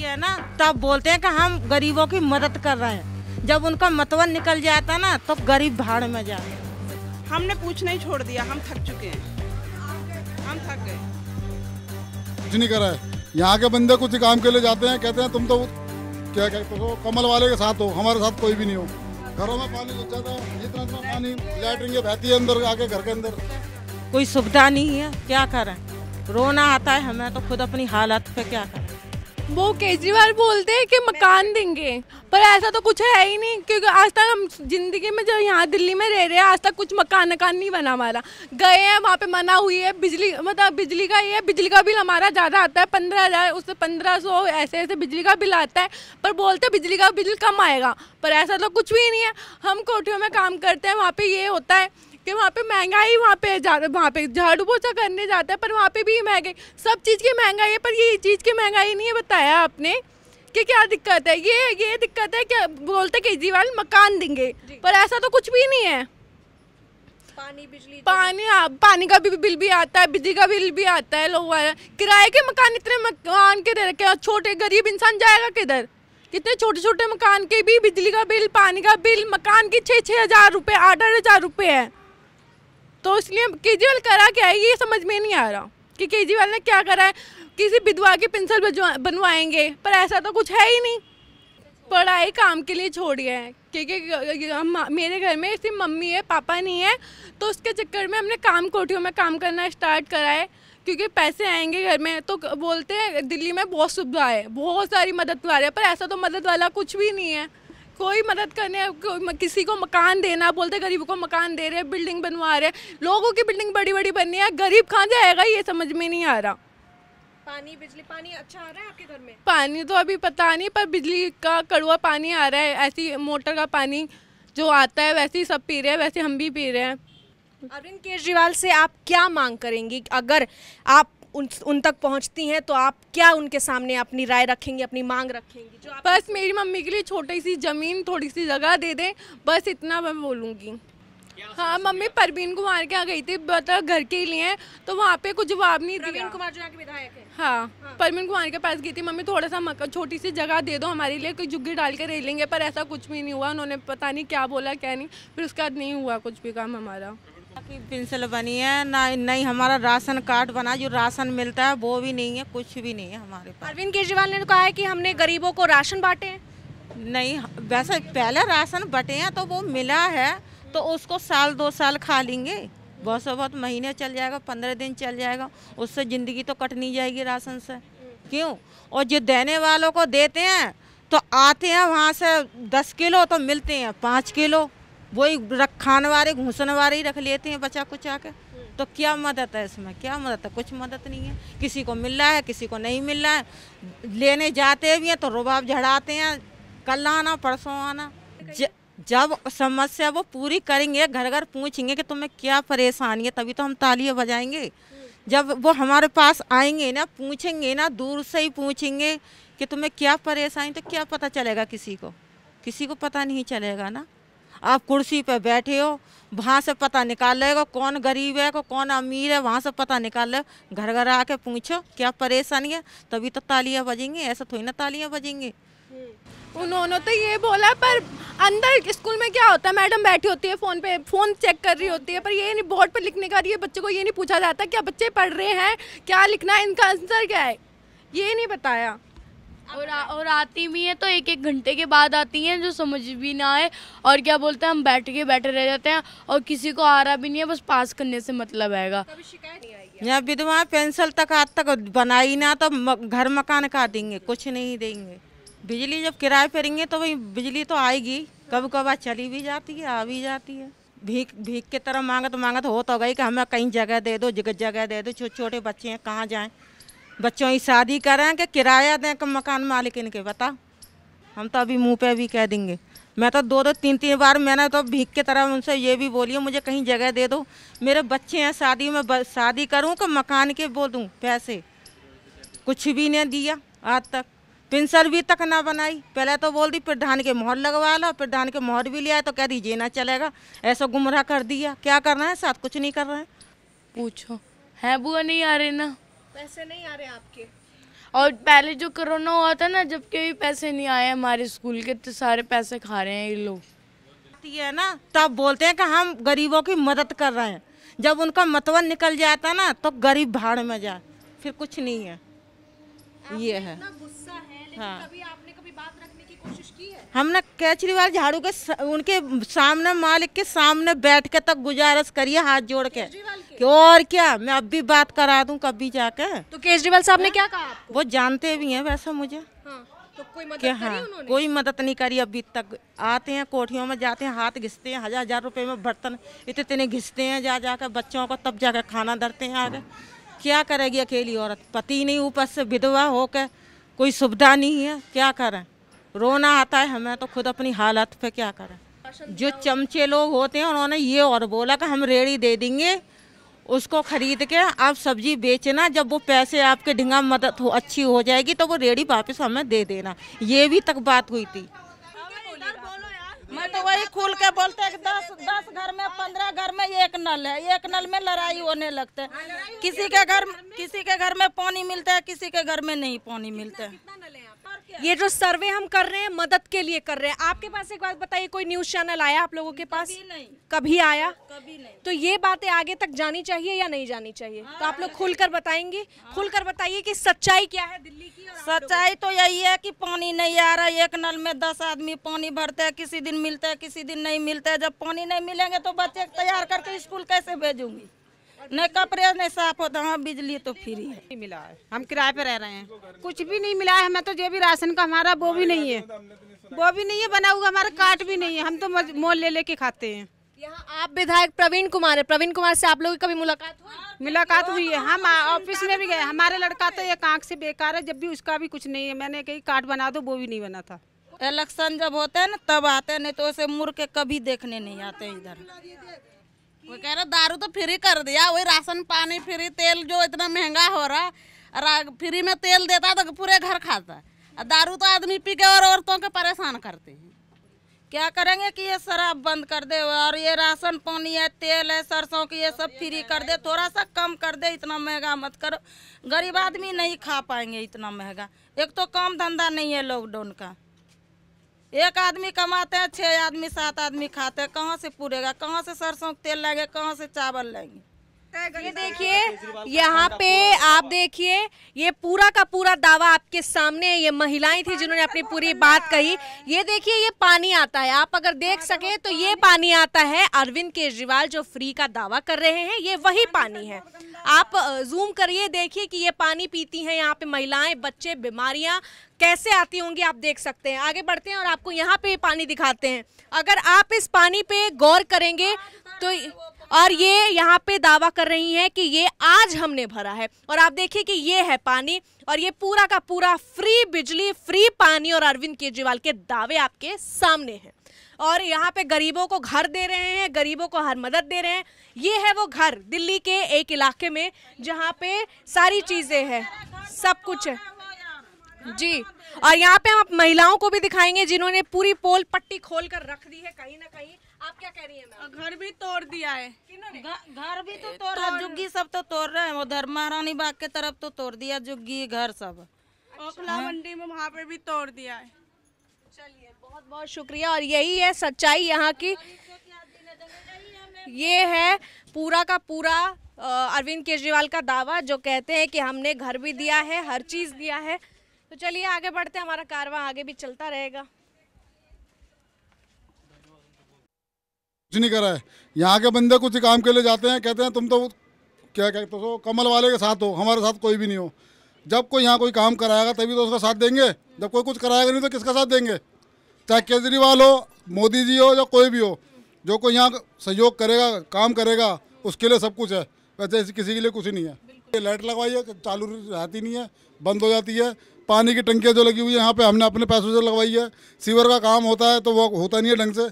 होती है ना तब बोलते हैं कि हम गरीबों की मदद कर रहे हैं जब उनका मतवन निकल जाता ना तो गरीब भाड़ में जाए हमने पूछ नहीं छोड़ दिया हम थक चुके हैं हम थक गए कुछ नहीं कर रहे यहाँ के बंदे कुछ काम के लिए जाते हैं कहते हैं तुम तो क्या कहते हो कमल वाले के साथ हो हमारे साथ कोई भी नहीं हो घरों में पानी घुस जाता है इतना इतना पानी लैटरिन के बहती है अंदर आके घर के अंदर कोई सुविधा नहीं है क्या करें रोना आता है हमें तो खुद अपनी हालत पे क्या करें वो केजरीवाल बोलते हैं कि मकान देंगे पर ऐसा तो कुछ है ही नहीं क्योंकि आज तक हम जिंदगी में जो यहाँ दिल्ली में रह रहे हैं आज तक कुछ मकान मकान नहीं बना हमारा गए हैं वहाँ पे मना हुई है बिजली मतलब बिजली का ये बिजली का बिल हमारा ज़्यादा आता है पंद्रह हज़ार उससे पंद्रह सौ ऐसे ऐसे बिजली का बिल आता है पर बोलते बिजली का बिल कम आएगा पर ऐसा तो कुछ भी नहीं है हम कोठियों में काम करते हैं वहाँ पर ये होता है के वहाँ पे महंगाई वहाँ पे वहाँ पे झाड़ू पोछा करने जाता है पर वहाँ पे भी महंगाई सब चीज़ की महंगाई है पर ये चीज़ की महंगाई नहीं है बताया आपने कि क्या दिक्कत है ये ये दिक्कत है क्या बोलते केजरीवाल मकान देंगे पर ऐसा तो कुछ भी नहीं है पानी बिजली तो पानी हाँ, पानी का भी बिल भी आता है बिजली का बिल भी आता है लोग किराए के मकान इतने मकान के दे रखे छोटे गरीब इंसान जाएगा किधर कितने छोटे छोटे मकान के भी बिजली का बिल पानी का बिल मकान के छः छः हज़ार रुपये आठ आठ हज़ार रुपये है तो इसलिए केजरीवाल करा क्या है ये समझ में नहीं आ रहा कि केजरीवाल ने क्या करा है किसी विधवा की पेंसिल बनवाएंगे पर ऐसा तो कुछ है ही नहीं पढ़ाई काम के लिए छोड़ी है क्योंकि मेरे घर में सिर्फ मम्मी है पापा नहीं है तो उसके चक्कर में हमने काम कोठियों में काम करना स्टार्ट करा है क्योंकि पैसे आएंगे घर में तो बोलते हैं दिल्ली में बहुत सुविधा है बहुत सारी मदद वाले पर ऐसा तो मदद वाला कुछ भी नहीं है कोई मदद करने कोई किसी को मकान देना बोलते गरीब को मकान दे रहे बिल्डिंग बनवा रहे लोगों की बिल्डिंग बड़ी बड़ी बननी है गरीब कहाँ जाएगा ये समझ में नहीं आ रहा पानी बिजली पानी अच्छा आ रहा है आपके घर में पानी तो अभी पता नहीं पर बिजली का कड़वा पानी आ रहा है ऐसी मोटर का पानी जो आता है वैसे ही सब पी रहे हैं वैसे हम भी पी रहे हैं अरविंद केजरीवाल से आप क्या मांग करेंगी अगर आप उन उन तक पहुंचती हैं तो आप क्या उनके सामने अपनी राय रखेंगे अपनी मांग रखेंगी जो आप... बस मेरी मम्मी के लिए छोटी सी ज़मीन थोड़ी सी जगह दे दें बस इतना मैं बोलूँगी हाँ मम्मी परवीन कुमार के यहाँ गई थी मतलब घर के लिए तो वहाँ पे कुछ जवाब नहीं दिया कुमार जो के विधायक है हाँ, हाँ। परवीन कुमार के पास गई थी मम्मी थोड़ा सा मक छोटी सी जगह दे दो हमारे लिए कोई झुग्गी डाल के रह लेंगे पर ऐसा कुछ भी नहीं हुआ उन्होंने पता नहीं क्या बोला क्या नहीं फिर उसके बाद नहीं हुआ कुछ भी काम हमारा की से बनी है ना नहीं हमारा राशन कार्ड बना जो राशन मिलता है वो भी नहीं है कुछ भी नहीं है हमारे पास अरविंद केजरीवाल ने तो कहा है कि हमने गरीबों को राशन बांटे नहीं वैसे पहले राशन बटे हैं तो वो मिला है तो उसको साल दो साल खा लेंगे बहुत से बहुत महीने चल जाएगा पंद्रह दिन चल जाएगा उससे ज़िंदगी तो कट नहीं जाएगी राशन से क्यों और जो देने वालों को देते हैं तो आते हैं वहाँ से दस किलो तो मिलते हैं पाँच किलो वही रख खाने वाले घूसने वाले ही रख लेते हैं बचा कुचा के तो क्या मदद है इसमें क्या मदद है कुछ मदद नहीं है किसी को मिल रहा है किसी को नहीं मिल रहा है लेने जाते भी हैं तो रुबाब झड़ाते हैं कल आना परसों आना जब समस्या वो पूरी करेंगे घर घर पूछेंगे कि तुम्हें क्या परेशानी है तभी तो हम तालियाँ बजाएंगे जब वो हमारे पास आएंगे ना पूछेंगे ना दूर से ही पूछेंगे कि तुम्हें क्या परेशानी तो क्या पता चलेगा किसी को किसी को पता नहीं चलेगा ना आप कुर्सी पर बैठे हो वहाँ से पता निकाल लेगा कौन गरीब है को कौन अमीर है वहाँ से पता निकाल ले घर घर आके पूछो क्या परेशानी है तभी तो तालियाँ बजेंगी ऐसा थोड़ी ना तालियाँ बजेंगी उन्होंने तो ये बोला पर अंदर स्कूल में क्या होता है मैडम बैठी होती है फ़ोन पे फ़ोन चेक कर रही होती है पर ये नहीं बोर्ड पर लिखने का रही है बच्चे को ये नहीं पूछा जाता क्या बच्चे पढ़ रहे हैं क्या लिखना है इनका आंसर क्या है ये नहीं बताया और आ, और आती भी हैं तो एक एक घंटे के बाद आती हैं जो समझ भी ना आए और क्या बोलते हैं हम बैठ के बैठे रह जाते हैं और किसी को आ रहा भी नहीं है बस पास करने से मतलब आएगा यहाँ विधवा पेंसिल तक आज तक बनाई ना तो घर मकान का देंगे कुछ नहीं देंगे बिजली जब किराए पर रहेंगे तो वही बिजली तो आएगी कब आज चली भी जाती है आ भी जाती है भीख भीख के तरह मांगत तो मांगत तो हो तो गई कि हमें कहीं जगह दे दो जगह जगह दे दो छोटे छोटे बच्चे हैं कहाँ जाएं बच्चों की शादी करें कि किराया दें कि मकान मालिक इनके बता हम तो अभी मुंह पे भी कह देंगे मैं तो दो दो तीन तीन बार मैंने तो भीख के तरह उनसे ये भी बोली मुझे कहीं जगह दे दो मेरे बच्चे हैं शादी में शादी करूँ कि मकान के बोल दूँ पैसे कुछ भी नहीं दिया आज तक पिंसर भी तक ना बनाई पहले तो बोल दी प्रधान के मोहर लगवा लो प्रधान के मोहर भी ले आए तो कह दीजिए ना चलेगा ऐसा गुमराह कर दिया क्या करना है साथ कुछ नहीं कर रहे हैं पूछो है बुआ नहीं आ रही ना पैसे नहीं आ रहे आपके और पहले जो कोरोना हुआ था ना जब कभी पैसे नहीं आए हमारे स्कूल के तो सारे पैसे खा रहे हैं ये लोग है ना तब बोलते हैं कि हम गरीबों की मदद कर रहे हैं जब उनका मतवन निकल जाता ना तो गरीब भाड़ में जाए फिर कुछ नहीं है ये है गुस्सा है हाँ। आपने कभी बात रखने की कोशिश की हमने केजरीवाल झाड़ू के उनके सामने मालिक के सामने बैठ के तक गुजारिश करिए हाथ जोड़ के और क्या मैं अब भी बात करा दूं कभी जाके तो केजरीवाल साहब ने हाँ? क्या कहा वो जानते भी हैं वैसे मुझे हाँ, तो कोई मदद करी हाँ, उन्होंने? कोई मदद नहीं करी अभी तक आते हैं कोठियों में जाते हैं हाथ घिसते हैं हजार हजार रुपए में बर्तन इतने इतने घिसते हैं जा जाकर बच्चों को तब जाकर खाना धरते हैं आगे क्या करेगी अकेली औरत पति नहीं ऊपर से विधवा होकर कोई सुविधा नहीं है क्या करें रोना आता है हमें तो खुद अपनी हालत पे क्या करें जो चमचे लोग होते हैं उन्होंने ये और बोला कि हम रेड़ी दे देंगे उसको खरीद के आप सब्जी बेचना जब वो पैसे आपके ढिंगा मदद हो अच्छी हो जाएगी तो वो रेडी वापस हमें दे देना ये भी तक बात हुई थी मैं तो वही खुल के बोलते हैं दस दस घर में पंद्रह घर में एक नल है एक नल में लड़ाई होने लगते हैं किसी के घर किसी के घर में पानी मिलता है किसी के घर में नहीं पानी मिलता है ये जो सर्वे हम कर रहे हैं मदद के लिए कर रहे हैं आपके पास एक बात बताइए कोई न्यूज चैनल आया आप लोगों के पास कभी नहीं कभी आया कभी नहीं तो ये बातें आगे तक जानी चाहिए या नहीं जानी चाहिए तो आप लोग हाँ। खुलकर बताएंगे हाँ। खुलकर बताइए कि सच्चाई क्या है दिल्ली की सच्चाई तो यही है कि पानी नहीं आ रहा है एक नल में दस आदमी पानी भरते है किसी दिन मिलता है किसी दिन नहीं मिलता है जब पानी नहीं मिलेंगे तो बच्चे तैयार करके स्कूल कैसे भेजूंगी न कपड़े नहीं साफ होता हाँ बिजली तो फ्री है मिला है हम किराए पे रह रहे हैं कुछ भी नहीं मिला है हमें तो जो भी राशन का हमारा वो भी नहीं है वो भी नहीं है बना हुआ हमारा कार्ड भी नहीं है हम तो मोल ले लेके खाते हैं यहाँ आप विधायक प्रवीण कुमार है प्रवीण कुमार से आप लोगों की कभी मुलाकात हुई मुलाकात हुई है हम ऑफिस में भी गए हमारे लड़का तो एक आंख से बेकार है जब भी उसका भी कुछ नहीं है मैंने कही कार्ड बना दो वो भी नहीं बना था इलेक्शन जब होते हैं ना तब आते हैं नहीं तो उसे मुड़ के कभी देखने नहीं आते इधर वो कह रहे दारू तो फ्री कर दिया वही राशन पानी फ्री तेल जो इतना महंगा हो रहा फ्री में तेल देता तो पूरे घर खाता दारू तो आदमी पी के और औरतों के परेशान करते हैं क्या करेंगे कि ये शराब बंद कर दे और ये राशन पानी है तेल है सरसों की ये सब फ्री कर दे थोड़ा सा कम कर दे इतना महंगा मत करो गरीब आदमी नहीं खा पाएंगे इतना महंगा एक तो काम धंधा नहीं है लॉकडाउन का एक आदमी कमाते हैं छः आदमी सात आदमी खाते हैं कहाँ से पूरेगा कहाँ से सरसों का तेल लगे कहाँ से चावल लेंगे ये देखिए यहाँ पे आप देखिए ये पूरा का पूरा दावा आपके सामने है ये महिलाएं थी जिन्होंने अपनी पूरी बात कही ये देखिए ये पानी आता है आप अगर देख सके तो ये पानी आता है अरविंद केजरीवाल जो फ्री का दावा कर रहे हैं ये वही पानी है आप जूम करिए देखिए कि ये पानी पीती हैं यहाँ पे महिलाएं बच्चे बीमारियां कैसे आती होंगी आप देख सकते हैं आगे बढ़ते हैं और आपको यहाँ पे पानी दिखाते हैं अगर आप इस पानी पे गौर करेंगे हाँ, तो हाँ, और ये यहाँ पे दावा कर रही हैं कि ये आज हमने भरा है और आप देखिए कि ये है पानी और ये पूरा का पूरा फ्री बिजली फ्री पानी और अरविंद केजरीवाल के दावे आपके सामने हैं और यहाँ पे गरीबों को घर दे रहे हैं गरीबों को हर मदद दे रहे हैं ये है वो घर दिल्ली के एक इलाके में जहाँ पे सारी चीज़ें हैं सब कुछ है जी और यहाँ पे हम महिलाओं को भी दिखाएंगे जिन्होंने पूरी पोल पट्टी खोल कर रख दी है कहीं ना कहीं आप क्या कह रही है घर भी तोड़ दिया है घर भी तो तोड़ रहा जुग्गी सब तो तोड़ रहे हैं धर्म महारानी बाग के तरफ तो तोड़ दिया जुग्गी घर सब अच्छा। ओखला मंडी में वहाँ पे भी तोड़ दिया है चलिए बहुत बहुत शुक्रिया और यही है सच्चाई यहाँ की ये है पूरा का पूरा अरविंद केजरीवाल का दावा जो कहते हैं कि हमने घर भी दिया है हर चीज़ दिया है तो चलिए आगे बढ़ते हमारा कारवा आगे भी चलता रहेगा कुछ नहीं करा है यहाँ के बंदे कुछ काम के लिए जाते हैं कहते हैं तुम तो क्या कहते हो कमल वाले के साथ हो हमारे साथ कोई भी नहीं हो जब कोई यहाँ कोई काम कराएगा तभी तो उसका साथ देंगे जब कोई कुछ कराएगा नहीं तो किसका साथ देंगे चाहे केजरीवाल हो मोदी जी हो या कोई भी हो जो कोई यहाँ सहयोग करेगा काम करेगा उसके लिए सब कुछ है वैसे किसी के लिए कुछ नहीं है लाइट लगवाई है चालू रहती नहीं है बंद हो जाती है पानी की टंकियाँ जो लगी हुई है यहाँ पे हमने अपने पैसों से लगवाई है सीवर का काम होता है तो वो होता नहीं है ढंग से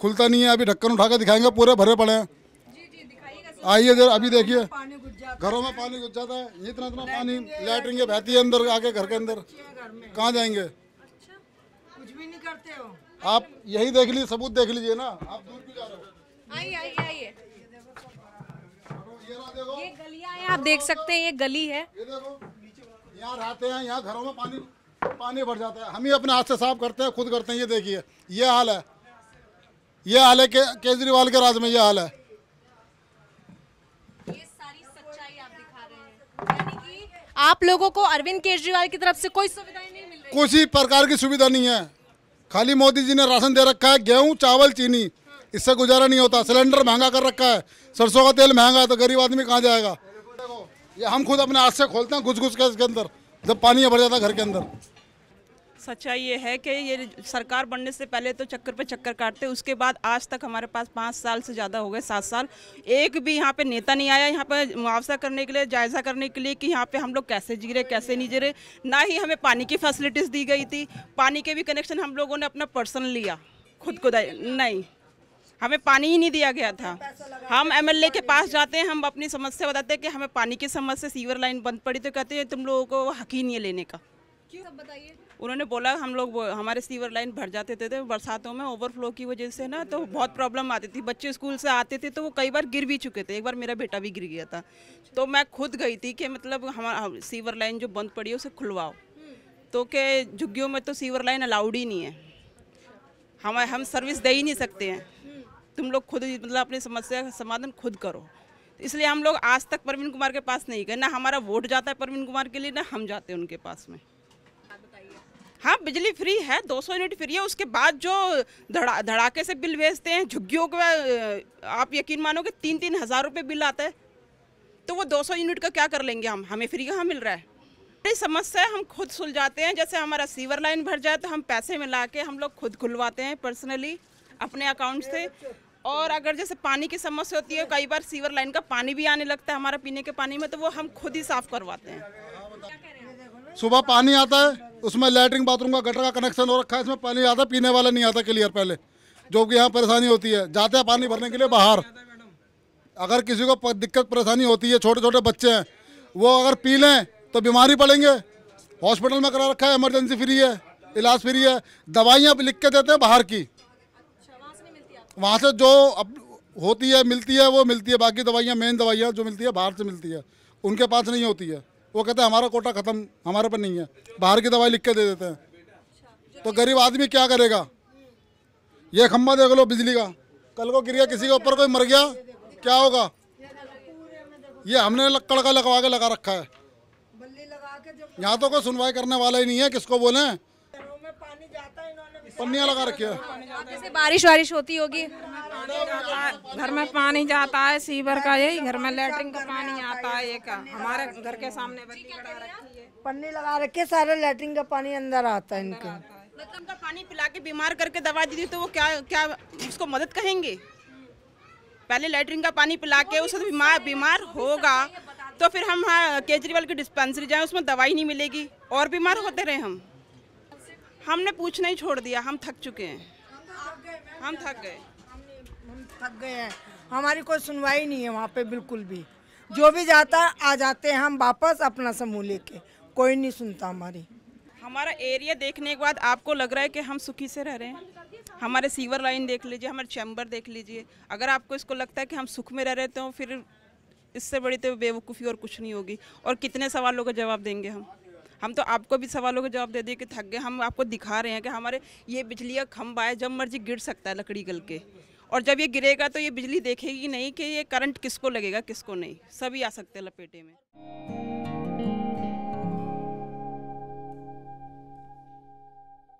खुलता नहीं है अभी ढक्कन उठाकर दिखाएंगे पूरे भरे पड़े हैं आइए जरा अभी देखिए घरों में पानी घुस जाता है इतना इतना पानी लेटरिंगे बहती है अंदर आके घर के अंदर कहाँ जाएंगे अच्छा, कुछ भी नहीं करते हो आप यही देख लीजिए सबूत देख लीजिए ना आप दूर भी जा रहे हो आइए आइए आइए ये गलियां हैं आप देख सकते हैं ये गली है ये देखो यहाँ रहते हैं यहाँ घरों में पानी पानी भर जाता है हम ही अपने हाथ से साफ करते हैं खुद करते हैं ये देखिए ये हाल है ये हाल है के, केजरीवाल के राज में ये हाल है आप लोगों को अरविंद केजरीवाल की तरफ से कोई सुविधाएं नहीं मिल रही किसी प्रकार की सुविधा नहीं है खाली मोदी जी ने राशन दे रखा है गेहूं चावल चीनी हाँ। इससे गुजारा नहीं होता सिलेंडर महंगा कर रखा है सरसों का तेल महंगा है तो गरीब आदमी कहाँ जाएगा ये हम खुद अपने हाथ से खोलते हैं घुस घुस के इसके अंदर जब पानी भर जाता है घर के अंदर सच्चाई ये है कि ये सरकार बनने से पहले तो चक्कर पे चक्कर काटते उसके बाद आज तक हमारे पास पाँच साल से ज़्यादा हो गए सात साल एक भी यहाँ पे नेता नहीं आया यहाँ पे मुआवजा करने के लिए जायज़ा करने के लिए कि यहाँ पे हम लोग कैसे जी रहे कैसे नहीं जी रहे ना ही हमें पानी की फैसिलिटीज़ दी गई थी पानी के भी कनेक्शन हम लोगों ने अपना पर्सन लिया खुद को नहीं हमें पानी ही नहीं दिया गया था हम एमएलए के पास जाते हैं हम अपनी समस्या बताते हैं कि हमें पानी की समस्या सीवर लाइन बंद पड़ी तो कहते हैं तुम लोगों को हक ही नहीं है लेने का क्यों बताइए उन्होंने बोला हम लोग हमारे सीवर लाइन भर जाते थे, थे तो बरसातों में ओवरफ्लो की वजह से ना तो बहुत प्रॉब्लम आती थी बच्चे स्कूल से आते थे तो वो कई बार गिर भी चुके थे एक बार मेरा बेटा भी गिर गया था तो मैं खुद गई थी कि मतलब हमारा सीवर लाइन जो बंद पड़ी है उसे खुलवाओ तो के झुग्गियों में तो सीवर लाइन अलाउड ही नहीं है हम हम सर्विस दे ही नहीं सकते हैं तुम लोग खुद मतलब अपनी समस्या का समाधान खुद करो इसलिए हम लोग आज तक प्रवीण कुमार के पास नहीं गए ना हमारा वोट जाता है प्रवीण कुमार के लिए ना हम जाते हैं उनके पास में हाँ बिजली फ्री है 200 यूनिट फ्री है उसके बाद जो धड़ा धड़ाके से बिल भेजते हैं झुग्गियों का आप यकीन मानोगे तीन तीन हज़ार रुपये बिल आता है तो वो 200 यूनिट का क्या कर लेंगे हम हमें फ्री कहाँ मिल रहा है बड़ी समस्या हम खुद सुलझाते हैं जैसे हमारा सीवर लाइन भर जाए तो हम पैसे मिला के हम लोग खुद खुलवाते हैं पर्सनली अपने अकाउंट से और अगर जैसे पानी की समस्या होती है कई बार सीवर लाइन का पानी भी आने लगता है हमारा पीने के पानी में तो वो हम खुद ही साफ करवाते हैं सुबह पानी आता है उसमें लेटरिन बाथरूम का गटर का कनेक्शन हो रखा है इसमें पानी आता पीने वाला नहीं आता क्लियर पहले जो कि यहाँ परेशानी होती है जाते हैं पानी भरने के लिए बाहर अगर किसी को दिक्कत परेशानी होती है छोटे छोटे बच्चे हैं वो अगर पी लें तो बीमारी पड़ेंगे हॉस्पिटल में करा रखा है इमरजेंसी फ्री है इलाज फ्री है दवाइयाँ लिख के देते हैं बाहर की वहाँ से जो अब होती है मिलती है वो मिलती है बाकी दवाइयाँ मेन दवाइयाँ जो मिलती है बाहर से मिलती है उनके पास नहीं होती है वो कहते हैं हमारा कोटा ख़त्म हमारे पर नहीं है बाहर की दवाई लिख के दे देते हैं तो गरीब आदमी क्या करेगा ये खम्बा देख लो बिजली का कल को गिर गया किसी के ऊपर कोई मर गया क्या होगा ये हमने कड़का लगवा के लगा रखा है यहाँ तो कोई सुनवाई करने वाला ही नहीं है किसको बोले पन्निया लगा रखी है बारिश वारिश होती होगी घर में पानी जाता है सीवर का यही घर में लेटरिन का पानी आता है एक हमारे घर के सामने पन्नी लगा रखी है सारे लेटरिन का पानी अंदर आता है मतलब इनका मतलब पानी पिला के बीमार करके दवा दी तो वो क्या क्या उसको मदद कहेंगे पहले लेटरिन का पानी पिला के उससे तो बीमार बीमार होगा तो फिर हम हाँ केजरीवाल की डिस्पेंसरी जाए उसमें दवाई नहीं मिलेगी और बीमार होते रहे हम हमने पूछना ही छोड़ दिया हम थक चुके हैं हम थक गए थक गए हैं हमारी कोई सुनवाई नहीं है वहाँ पे बिल्कुल भी जो भी जाता है आ जाते हैं हम वापस अपना समूह लेके कोई नहीं सुनता हमारी हमारा एरिया देखने के बाद आपको लग रहा है कि हम सुखी से रह रहे हैं हमारे सीवर लाइन देख लीजिए हमारे चैम्बर देख लीजिए अगर आपको इसको लगता है कि हम सुख में रह रहे तो फिर इससे बड़ी तो बेवकूफ़ी और कुछ नहीं होगी और कितने सवालों का जवाब देंगे हम हम तो आपको भी सवालों का जवाब दे दिए कि थक गए हम आपको दिखा रहे हैं कि हमारे ये बिजली का खम्बा है जब मर्जी गिर सकता है लकड़ी गल के और जब ये गिरेगा तो ये बिजली देखेगी नहीं कि ये करंट किसको लगेगा किसको नहीं सभी आ सकते लपेटे में